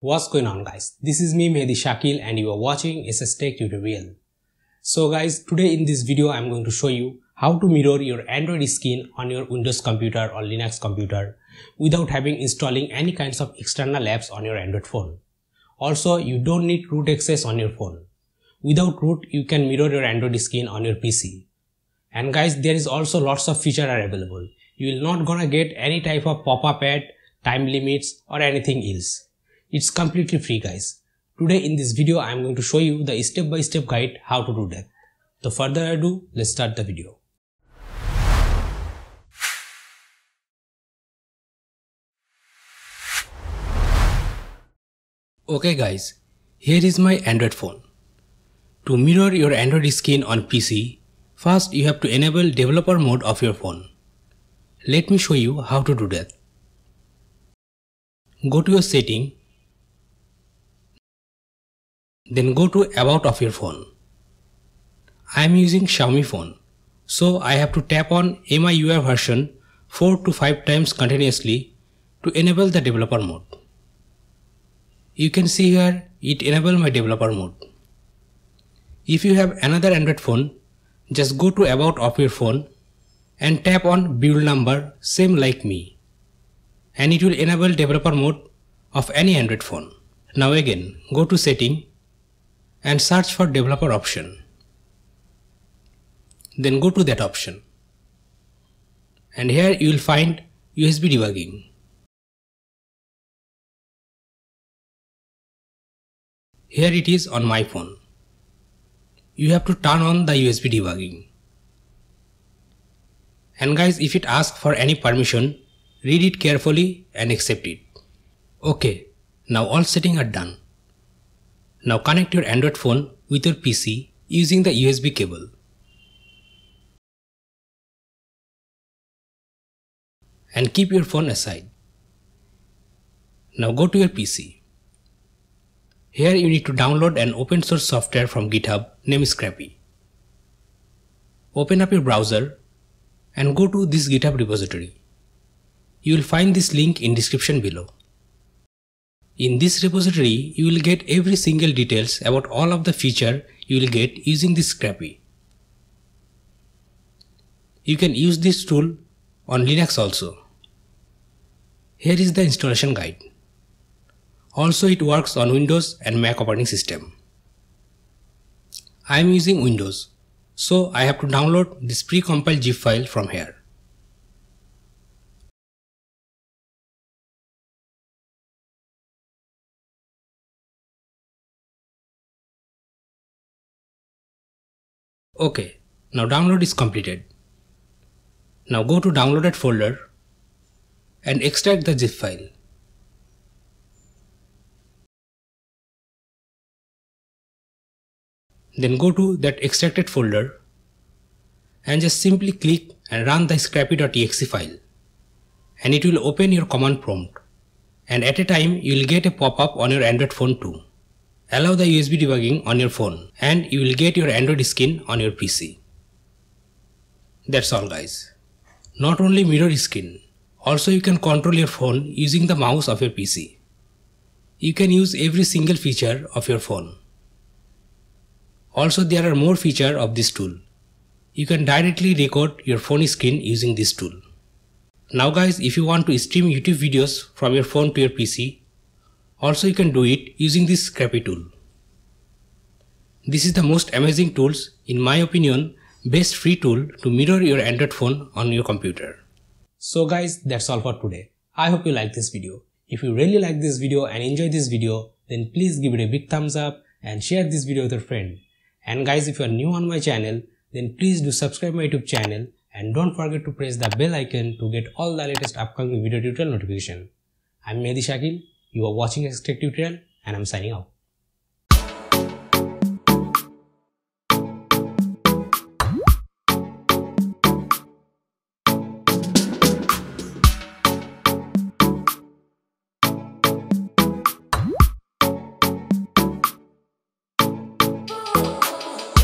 What's going on guys? This is me Mehdi Shakil and you are watching SS Tech Tutorial. So guys, today in this video I'm going to show you how to mirror your Android skin on your Windows computer or Linux computer without having installing any kinds of external apps on your Android phone. Also, you don't need root access on your phone. Without root, you can mirror your Android skin on your PC. And guys, there is also lots of features are available. You will not gonna get any type of pop-up ad, time limits or anything else. It's completely free guys. Today in this video I am going to show you the step by step guide how to do that. So further ado, let's start the video. Okay guys, here is my Android phone. To mirror your Android skin on PC, first you have to enable developer mode of your phone. Let me show you how to do that. Go to your setting then go to about of your phone. I am using Xiaomi phone. So I have to tap on MIUI version 4 to 5 times continuously to enable the developer mode. You can see here it enable my developer mode. If you have another Android phone, just go to about of your phone and tap on build number same like me and it will enable developer mode of any Android phone. Now again go to setting and search for developer option. Then go to that option. And here you will find USB debugging. Here it is on my phone. You have to turn on the USB debugging. And guys, if it asks for any permission, read it carefully and accept it. Okay, now all settings are done. Now connect your Android phone with your PC using the USB cable. And keep your phone aside. Now go to your PC. Here you need to download an open source software from GitHub named Scrappy. Open up your browser and go to this GitHub repository. You will find this link in description below. In this repository, you will get every single details about all of the feature you will get using this Scrappy. You can use this tool on Linux also. Here is the installation guide. Also it works on Windows and Mac operating system. I am using Windows, so I have to download this pre-compiled zip file from here. Okay, now download is completed. Now go to downloaded folder and extract the zip file. Then go to that extracted folder and just simply click and run the scrappy.exe file and it will open your command prompt and at a time you will get a pop-up on your Android phone too. Allow the USB debugging on your phone and you will get your Android skin on your PC. That's all guys. Not only mirror skin, also you can control your phone using the mouse of your PC. You can use every single feature of your phone. Also there are more feature of this tool. You can directly record your phone screen using this tool. Now guys, if you want to stream YouTube videos from your phone to your PC, also you can do it using this Scrappy tool. This is the most amazing tools, in my opinion, best free tool to mirror your Android phone on your computer. So guys, that's all for today. I hope you like this video. If you really like this video and enjoy this video, then please give it a big thumbs up and share this video with your friend. And guys, if you are new on my channel, then please do subscribe my YouTube channel and don't forget to press the bell icon to get all the latest upcoming video tutorial notification. I'm Mehdi Shakil. You are watching X Tutorial and I'm signing out.